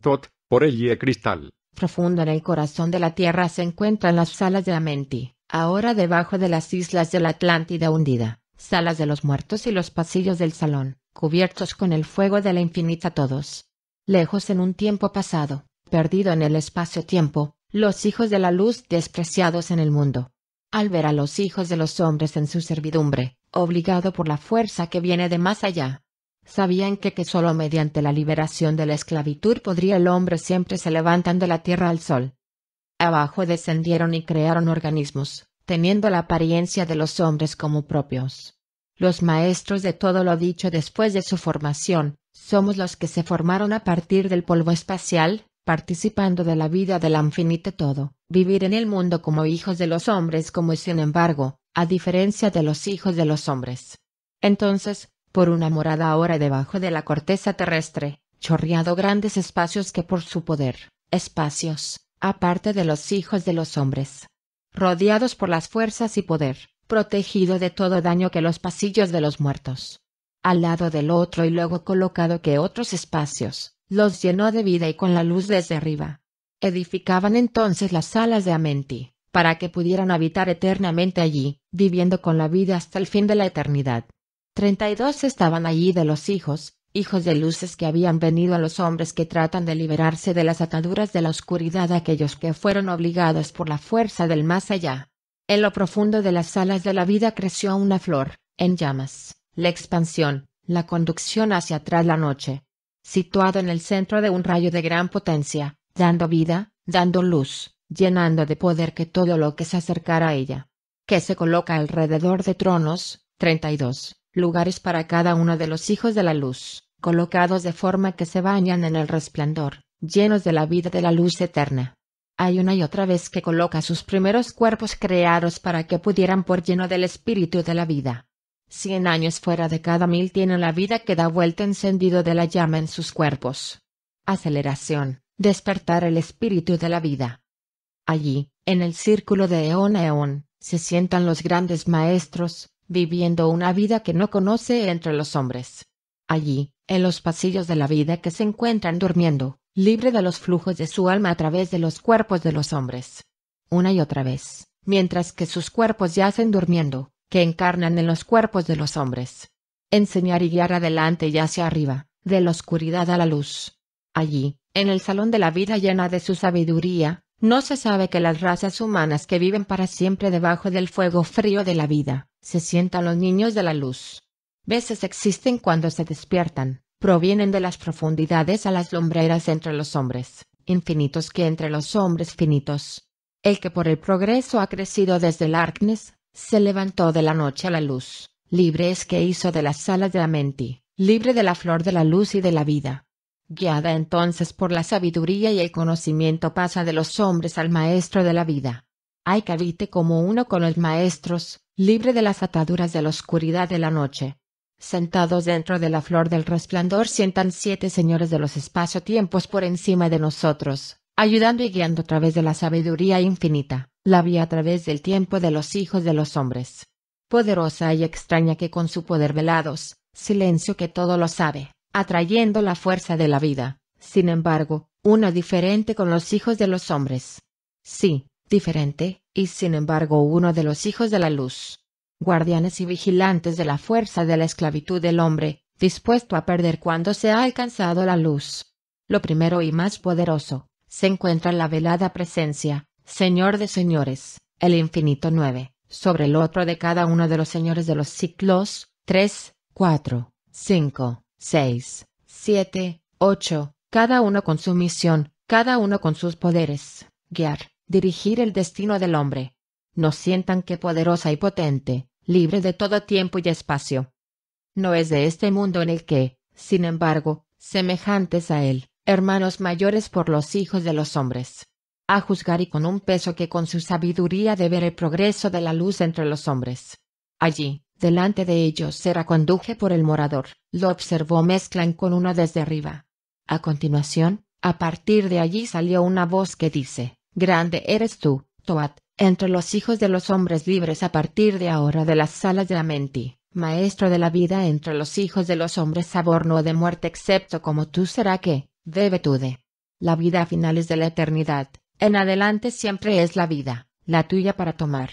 Tot, por el cristal. Profundo en el corazón de la Tierra se encuentran las salas de Amenti, ahora debajo de las islas de la Atlántida hundida, salas de los muertos y los pasillos del salón, cubiertos con el fuego de la infinita todos. Lejos en un tiempo pasado, perdido en el espacio-tiempo, los hijos de la luz despreciados en el mundo. Al ver a los hijos de los hombres en su servidumbre, obligado por la fuerza que viene de más allá, Sabían que, que solo mediante la liberación de la esclavitud podría el hombre siempre se levantan de la tierra al sol. Abajo descendieron y crearon organismos, teniendo la apariencia de los hombres como propios. Los maestros de todo lo dicho después de su formación, somos los que se formaron a partir del polvo espacial, participando de la vida del infinito todo, vivir en el mundo como hijos de los hombres como sin embargo, a diferencia de los hijos de los hombres. Entonces, por una morada ahora debajo de la corteza terrestre, chorreado grandes espacios que por su poder, espacios, aparte de los hijos de los hombres. Rodeados por las fuerzas y poder, protegido de todo daño que los pasillos de los muertos. Al lado del otro y luego colocado que otros espacios, los llenó de vida y con la luz desde arriba. Edificaban entonces las salas de Amenti, para que pudieran habitar eternamente allí, viviendo con la vida hasta el fin de la eternidad. 32 estaban allí de los hijos, hijos de luces que habían venido a los hombres que tratan de liberarse de las ataduras de la oscuridad aquellos que fueron obligados por la fuerza del más allá. En lo profundo de las alas de la vida creció una flor, en llamas, la expansión, la conducción hacia atrás la noche. Situado en el centro de un rayo de gran potencia, dando vida, dando luz, llenando de poder que todo lo que se acercara a ella. Que se coloca alrededor de tronos, 32 lugares para cada uno de los hijos de la luz, colocados de forma que se bañan en el resplandor, llenos de la vida de la luz eterna. Hay una y otra vez que coloca sus primeros cuerpos creados para que pudieran por lleno del espíritu de la vida. Cien años fuera de cada mil tienen la vida que da vuelta encendido de la llama en sus cuerpos. Aceleración, despertar el espíritu de la vida. Allí, en el círculo de eón a eón, se sientan los grandes maestros, viviendo una vida que no conoce entre los hombres. Allí, en los pasillos de la vida que se encuentran durmiendo, libre de los flujos de su alma a través de los cuerpos de los hombres. Una y otra vez, mientras que sus cuerpos yacen durmiendo, que encarnan en los cuerpos de los hombres. Enseñar y guiar adelante y hacia arriba, de la oscuridad a la luz. Allí, en el salón de la vida llena de su sabiduría, no se sabe que las razas humanas que viven para siempre debajo del fuego frío de la vida, se sientan los niños de la luz. Veces existen cuando se despiertan, provienen de las profundidades a las lumbreras entre los hombres, infinitos que entre los hombres finitos. El que por el progreso ha crecido desde el arkness, se levantó de la noche a la luz, libre es que hizo de las salas de la mente, libre de la flor de la luz y de la vida, guiada entonces por la sabiduría y el conocimiento pasa de los hombres al maestro de la vida. Hay que habite como uno con los maestros, libre de las ataduras de la oscuridad de la noche. Sentados dentro de la flor del resplandor sientan siete señores de los espacio-tiempos por encima de nosotros, ayudando y guiando a través de la sabiduría infinita, la vía a través del tiempo de los hijos de los hombres. Poderosa y extraña que con su poder velados, silencio que todo lo sabe, atrayendo la fuerza de la vida, sin embargo, uno diferente con los hijos de los hombres. Sí, diferente, y sin embargo uno de los hijos de la luz. Guardianes y vigilantes de la fuerza de la esclavitud del hombre, dispuesto a perder cuando se ha alcanzado la luz. Lo primero y más poderoso, se encuentra en la velada presencia, Señor de señores, el infinito nueve, sobre el otro de cada uno de los señores de los ciclos, tres, cuatro, cinco, seis, siete, ocho, cada uno con su misión, cada uno con sus poderes, guiar, dirigir el destino del hombre. No sientan que poderosa y potente, libre de todo tiempo y espacio. No es de este mundo en el que, sin embargo, semejantes a él, hermanos mayores por los hijos de los hombres. A juzgar y con un peso que con su sabiduría debe ver el progreso de la luz entre los hombres. Allí, Delante de ellos será conduje por el morador, lo observó mezclan con uno desde arriba. A continuación, a partir de allí salió una voz que dice, Grande eres tú, Toat, entre los hijos de los hombres libres a partir de ahora de las salas de la menti, maestro de la vida entre los hijos de los hombres sabor no de muerte excepto como tú será que, de. La vida a finales de la eternidad, en adelante siempre es la vida, la tuya para tomar.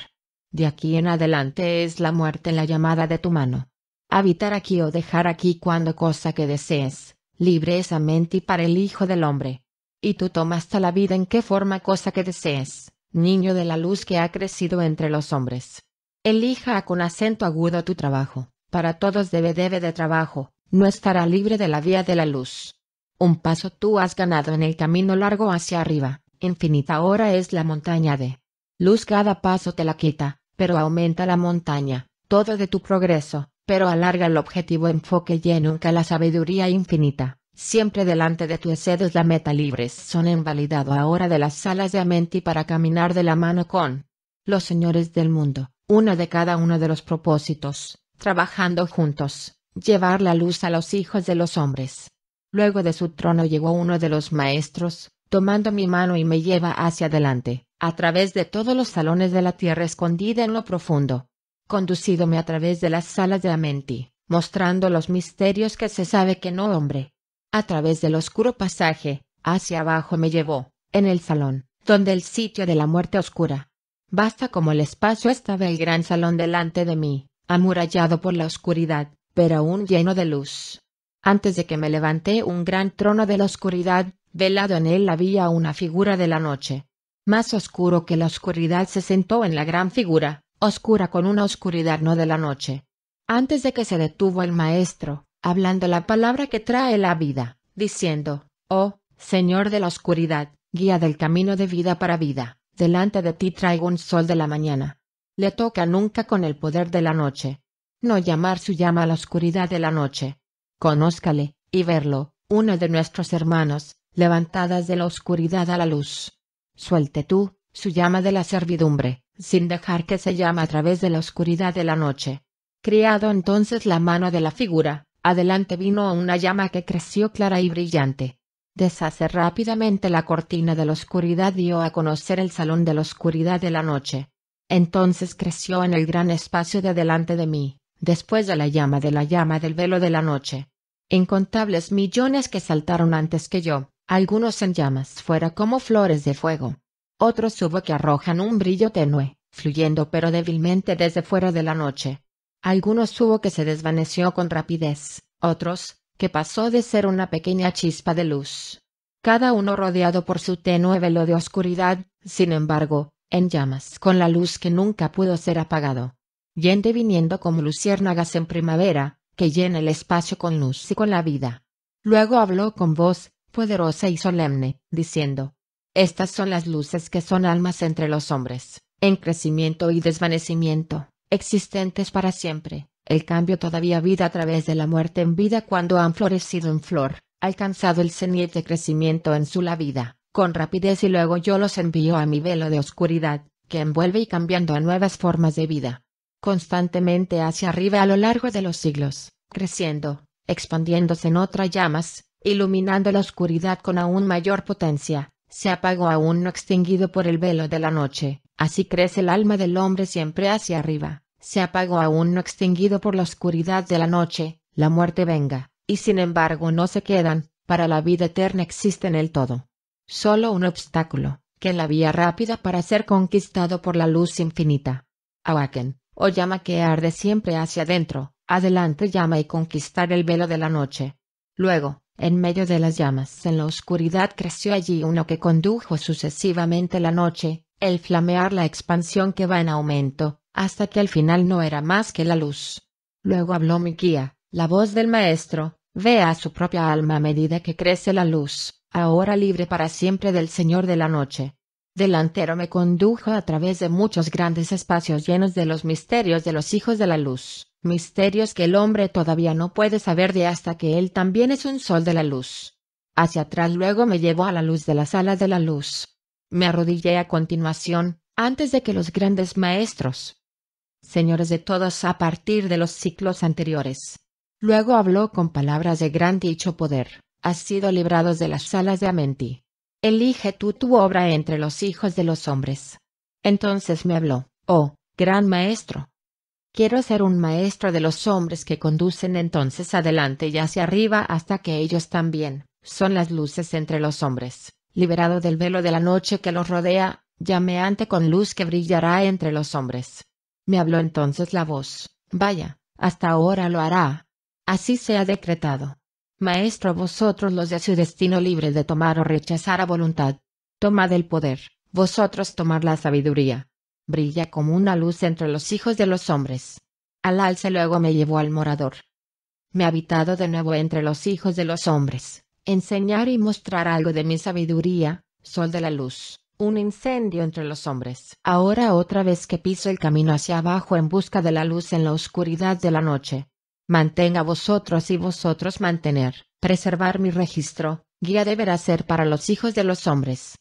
De aquí en adelante es la muerte la llamada de tu mano. Habitar aquí o dejar aquí cuando cosa que desees, libre esa mente y para el Hijo del Hombre. Y tú tomaste la vida en qué forma cosa que desees, niño de la luz que ha crecido entre los hombres. Elija con acento agudo tu trabajo, para todos debe debe de trabajo, no estará libre de la vía de la luz. Un paso tú has ganado en el camino largo hacia arriba, infinita hora es la montaña de Luz cada paso te la quita, pero aumenta la montaña, todo de tu progreso, pero alarga el objetivo enfoque y nunca la sabiduría infinita. Siempre delante de tus sedes la meta libres son invalidado ahora de las salas de Amenti para caminar de la mano con los señores del mundo, uno de cada uno de los propósitos, trabajando juntos, llevar la luz a los hijos de los hombres. Luego de su trono llegó uno de los maestros, tomando mi mano y me lleva hacia adelante a través de todos los salones de la tierra escondida en lo profundo. conducídome a través de las salas de Amenti, mostrando los misterios que se sabe que no hombre. A través del oscuro pasaje, hacia abajo me llevó, en el salón, donde el sitio de la muerte oscura. Basta como el espacio estaba el gran salón delante de mí, amurallado por la oscuridad, pero aún lleno de luz. Antes de que me levanté un gran trono de la oscuridad, velado en él había una figura de la noche, más oscuro que la oscuridad se sentó en la gran figura, oscura con una oscuridad no de la noche. Antes de que se detuvo el maestro, hablando la palabra que trae la vida, diciendo, Oh, Señor de la oscuridad, guía del camino de vida para vida, delante de ti traigo un sol de la mañana. Le toca nunca con el poder de la noche. No llamar su llama a la oscuridad de la noche. Conózcale, y verlo, uno de nuestros hermanos, levantadas de la oscuridad a la luz suelte tú, su llama de la servidumbre, sin dejar que se llama a través de la oscuridad de la noche. Criado entonces la mano de la figura, adelante vino una llama que creció clara y brillante. Deshace rápidamente la cortina de la oscuridad dio a conocer el salón de la oscuridad de la noche. Entonces creció en el gran espacio de delante de mí, después de la llama de la llama del velo de la noche. Incontables millones que saltaron antes que yo, algunos en llamas fuera como flores de fuego, otros hubo que arrojan un brillo tenue, fluyendo pero débilmente desde fuera de la noche. Algunos hubo que se desvaneció con rapidez, otros, que pasó de ser una pequeña chispa de luz. Cada uno rodeado por su tenue velo de oscuridad, sin embargo, en llamas con la luz que nunca pudo ser apagado. Yende viniendo como luciérnagas en primavera, que llena el espacio con luz y con la vida. Luego habló con voz poderosa y solemne, diciendo, Estas son las luces que son almas entre los hombres, en crecimiento y desvanecimiento, existentes para siempre, el cambio todavía vida a través de la muerte en vida cuando han florecido en flor, alcanzado el cenit de crecimiento en su la vida, con rapidez y luego yo los envío a mi velo de oscuridad, que envuelve y cambiando a nuevas formas de vida. Constantemente hacia arriba a lo largo de los siglos, creciendo, expandiéndose en otras llamas, iluminando la oscuridad con aún mayor potencia, se apagó aún no extinguido por el velo de la noche, así crece el alma del hombre siempre hacia arriba, se apagó aún no extinguido por la oscuridad de la noche, la muerte venga, y sin embargo no se quedan, para la vida eterna existe en el todo. Solo un obstáculo, que en la vía rápida para ser conquistado por la luz infinita. Awaken, o llama que arde siempre hacia adentro, adelante llama y conquistar el velo de la noche. Luego, en medio de las llamas en la oscuridad creció allí uno que condujo sucesivamente la noche, el flamear la expansión que va en aumento, hasta que al final no era más que la luz. Luego habló mi guía, la voz del maestro, vea a su propia alma a medida que crece la luz, ahora libre para siempre del Señor de la noche. Delantero me condujo a través de muchos grandes espacios llenos de los misterios de los hijos de la luz, misterios que el hombre todavía no puede saber de hasta que él también es un sol de la luz. Hacia atrás luego me llevó a la luz de la sala de la luz. Me arrodillé a continuación, antes de que los grandes maestros, señores de todos a partir de los ciclos anteriores. Luego habló con palabras de gran dicho poder, has sido librados de las salas de Amenti. Elige tú tu obra entre los hijos de los hombres. Entonces me habló, oh, gran maestro, Quiero ser un maestro de los hombres que conducen entonces adelante y hacia arriba hasta que ellos también, son las luces entre los hombres, liberado del velo de la noche que los rodea, llameante con luz que brillará entre los hombres. Me habló entonces la voz, vaya, hasta ahora lo hará. Así se ha decretado. Maestro vosotros los de su destino libre de tomar o rechazar a voluntad. Tomad el poder, vosotros tomar la sabiduría, brilla como una luz entre los hijos de los hombres. Al alce luego me llevó al morador. Me ha habitado de nuevo entre los hijos de los hombres, enseñar y mostrar algo de mi sabiduría, sol de la luz, un incendio entre los hombres. Ahora otra vez que piso el camino hacia abajo en busca de la luz en la oscuridad de la noche. Mantenga vosotros y vosotros mantener, preservar mi registro, guía deberá ser para los hijos de los hombres.